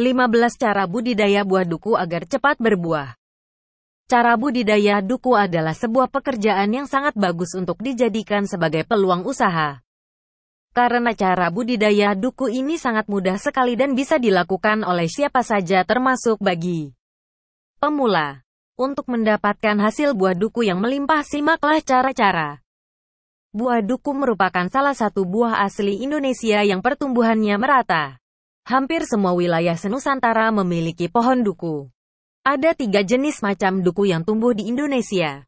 15 Cara budidaya buah duku agar cepat berbuah. Cara budidaya duku adalah sebuah pekerjaan yang sangat bagus untuk dijadikan sebagai peluang usaha. Karena cara budidaya duku ini sangat mudah sekali dan bisa dilakukan oleh siapa saja termasuk bagi pemula. Untuk mendapatkan hasil buah duku yang melimpah simaklah cara-cara. Buah duku merupakan salah satu buah asli Indonesia yang pertumbuhannya merata. Hampir semua wilayah senusantara memiliki pohon duku. Ada tiga jenis macam duku yang tumbuh di Indonesia,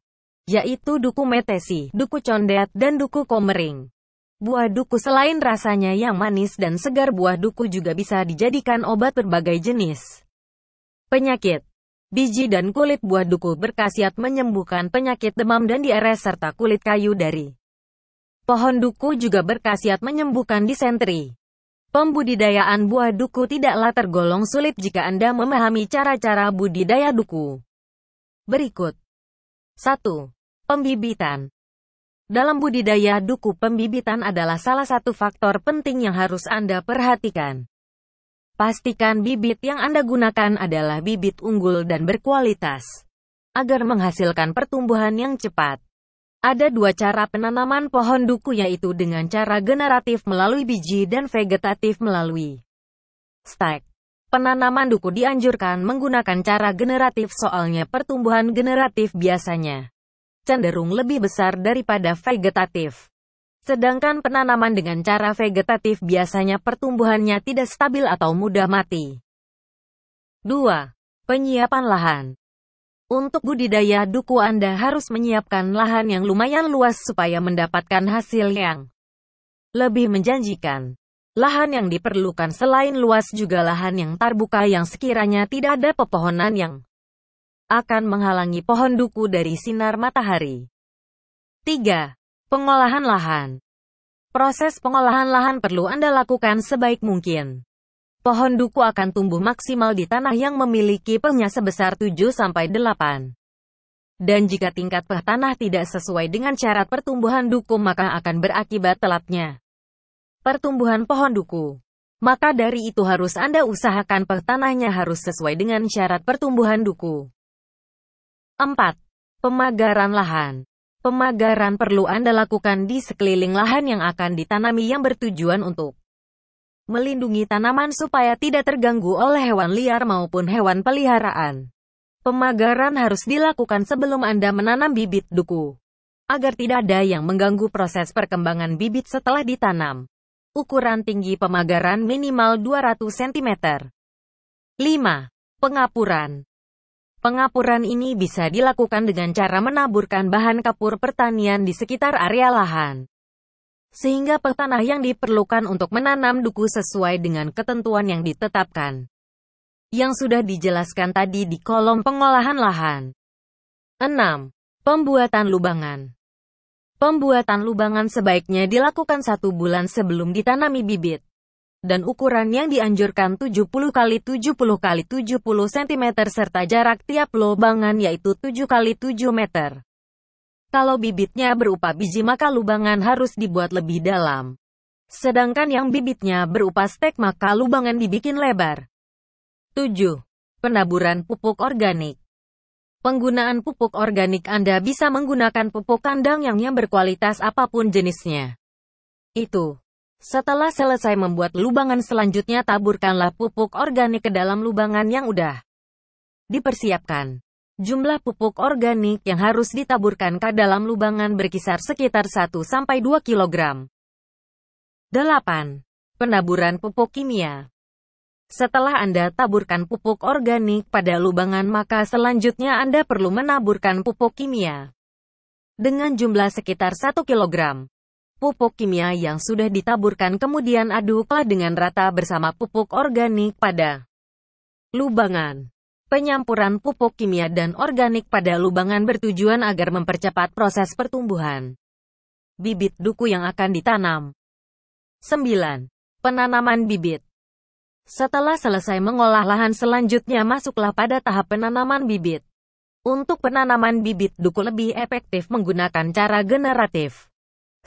yaitu duku metesi, duku condet, dan duku komering. Buah duku selain rasanya yang manis dan segar buah duku juga bisa dijadikan obat berbagai jenis. Penyakit Biji dan kulit buah duku berkhasiat menyembuhkan penyakit demam dan diare serta kulit kayu dari pohon duku juga berkhasiat menyembuhkan disentri. Pembudidayaan buah duku tidaklah tergolong sulit jika Anda memahami cara-cara budidaya duku. Berikut. 1. Pembibitan Dalam budidaya duku pembibitan adalah salah satu faktor penting yang harus Anda perhatikan. Pastikan bibit yang Anda gunakan adalah bibit unggul dan berkualitas agar menghasilkan pertumbuhan yang cepat. Ada dua cara penanaman pohon duku yaitu dengan cara generatif melalui biji dan vegetatif melalui stek. Penanaman duku dianjurkan menggunakan cara generatif soalnya pertumbuhan generatif biasanya cenderung lebih besar daripada vegetatif. Sedangkan penanaman dengan cara vegetatif biasanya pertumbuhannya tidak stabil atau mudah mati. 2. Penyiapan lahan untuk budidaya duku Anda harus menyiapkan lahan yang lumayan luas supaya mendapatkan hasil yang lebih menjanjikan. Lahan yang diperlukan selain luas juga lahan yang terbuka yang sekiranya tidak ada pepohonan yang akan menghalangi pohon duku dari sinar matahari. 3. Pengolahan lahan Proses pengolahan lahan perlu Anda lakukan sebaik mungkin pohon duku akan tumbuh maksimal di tanah yang memiliki pH sebesar 7-8. Dan jika tingkat pH tanah tidak sesuai dengan syarat pertumbuhan duku maka akan berakibat telatnya. Pertumbuhan pohon duku Maka dari itu harus Anda usahakan pH tanahnya harus sesuai dengan syarat pertumbuhan duku. 4. Pemagaran lahan Pemagaran perlu Anda lakukan di sekeliling lahan yang akan ditanami yang bertujuan untuk melindungi tanaman supaya tidak terganggu oleh hewan liar maupun hewan peliharaan. Pemagaran harus dilakukan sebelum Anda menanam bibit duku, agar tidak ada yang mengganggu proses perkembangan bibit setelah ditanam. Ukuran tinggi pemagaran minimal 200 cm. 5. Pengapuran Pengapuran ini bisa dilakukan dengan cara menaburkan bahan kapur pertanian di sekitar area lahan sehingga pertanah yang diperlukan untuk menanam duku sesuai dengan ketentuan yang ditetapkan. Yang sudah dijelaskan tadi di kolom pengolahan lahan. 6. Pembuatan lubangan Pembuatan lubangan sebaiknya dilakukan satu bulan sebelum ditanami bibit. Dan ukuran yang dianjurkan 70 kali 70 kali 70 cm serta jarak tiap lubangan yaitu 7 kali 7 meter. Kalau bibitnya berupa biji maka lubangan harus dibuat lebih dalam. Sedangkan yang bibitnya berupa stek maka lubangan dibikin lebar. 7. Penaburan pupuk organik Penggunaan pupuk organik Anda bisa menggunakan pupuk kandang yang, yang berkualitas apapun jenisnya. Itu. Setelah selesai membuat lubangan selanjutnya taburkanlah pupuk organik ke dalam lubangan yang udah dipersiapkan. Jumlah pupuk organik yang harus ditaburkan ke dalam lubangan berkisar sekitar 1-2 kg. 8. Penaburan pupuk kimia Setelah Anda taburkan pupuk organik pada lubangan maka selanjutnya Anda perlu menaburkan pupuk kimia. Dengan jumlah sekitar 1 kg. Pupuk kimia yang sudah ditaburkan kemudian aduklah dengan rata bersama pupuk organik pada lubangan. Penyampuran pupuk kimia dan organik pada lubangan bertujuan agar mempercepat proses pertumbuhan bibit duku yang akan ditanam. 9. Penanaman bibit Setelah selesai mengolah lahan selanjutnya masuklah pada tahap penanaman bibit. Untuk penanaman bibit duku lebih efektif menggunakan cara generatif.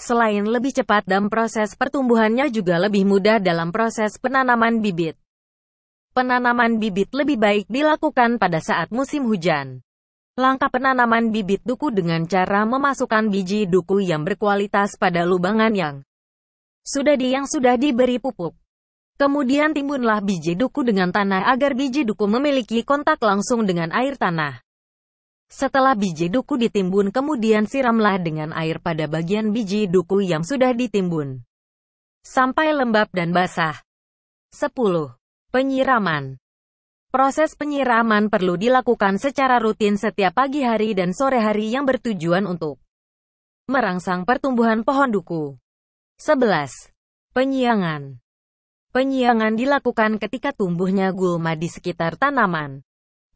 Selain lebih cepat dan proses pertumbuhannya juga lebih mudah dalam proses penanaman bibit. Penanaman bibit lebih baik dilakukan pada saat musim hujan. Langkah penanaman bibit duku dengan cara memasukkan biji duku yang berkualitas pada lubangan yang sudah di yang sudah diberi pupuk. Kemudian timbunlah biji duku dengan tanah agar biji duku memiliki kontak langsung dengan air tanah. Setelah biji duku ditimbun kemudian siramlah dengan air pada bagian biji duku yang sudah ditimbun. Sampai lembab dan basah. 10. Penyiraman Proses penyiraman perlu dilakukan secara rutin setiap pagi hari dan sore hari yang bertujuan untuk merangsang pertumbuhan pohon duku. 11. Penyiangan Penyiangan dilakukan ketika tumbuhnya gulma di sekitar tanaman.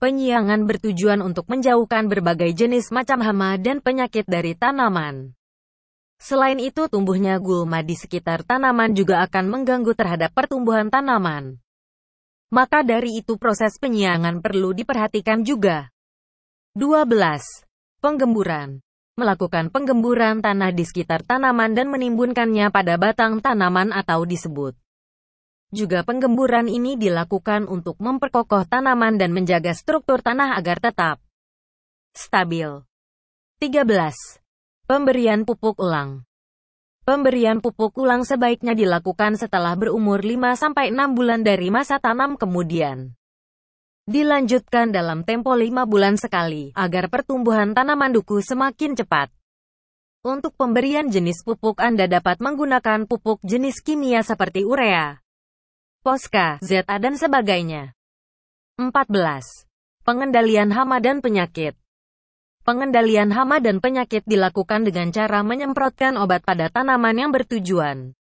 Penyiangan bertujuan untuk menjauhkan berbagai jenis macam hama dan penyakit dari tanaman. Selain itu tumbuhnya gulma di sekitar tanaman juga akan mengganggu terhadap pertumbuhan tanaman. Maka dari itu proses penyiangan perlu diperhatikan juga. 12. Penggemburan Melakukan penggemburan tanah di sekitar tanaman dan menimbunkannya pada batang tanaman atau disebut. Juga penggemburan ini dilakukan untuk memperkokoh tanaman dan menjaga struktur tanah agar tetap stabil. 13. Pemberian pupuk ulang Pemberian pupuk ulang sebaiknya dilakukan setelah berumur 5-6 bulan dari masa tanam kemudian. Dilanjutkan dalam tempo 5 bulan sekali, agar pertumbuhan tanaman duku semakin cepat. Untuk pemberian jenis pupuk Anda dapat menggunakan pupuk jenis kimia seperti urea, poska, ZA dan sebagainya. 14. Pengendalian hama dan penyakit Pengendalian hama dan penyakit dilakukan dengan cara menyemprotkan obat pada tanaman yang bertujuan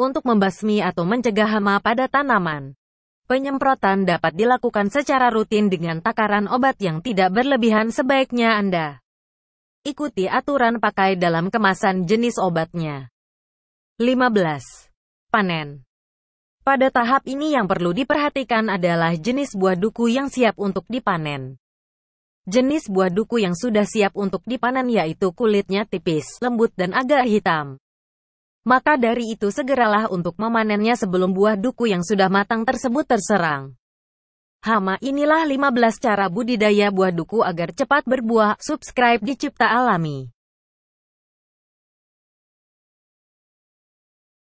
untuk membasmi atau mencegah hama pada tanaman. Penyemprotan dapat dilakukan secara rutin dengan takaran obat yang tidak berlebihan sebaiknya Anda. Ikuti aturan pakai dalam kemasan jenis obatnya. 15. Panen Pada tahap ini yang perlu diperhatikan adalah jenis buah duku yang siap untuk dipanen. Jenis buah duku yang sudah siap untuk dipanen yaitu kulitnya tipis, lembut dan agak hitam. Maka dari itu segeralah untuk memanennya sebelum buah duku yang sudah matang tersebut terserang. Hama inilah 15 cara budidaya buah duku agar cepat berbuah. Subscribe di Cipta Alami.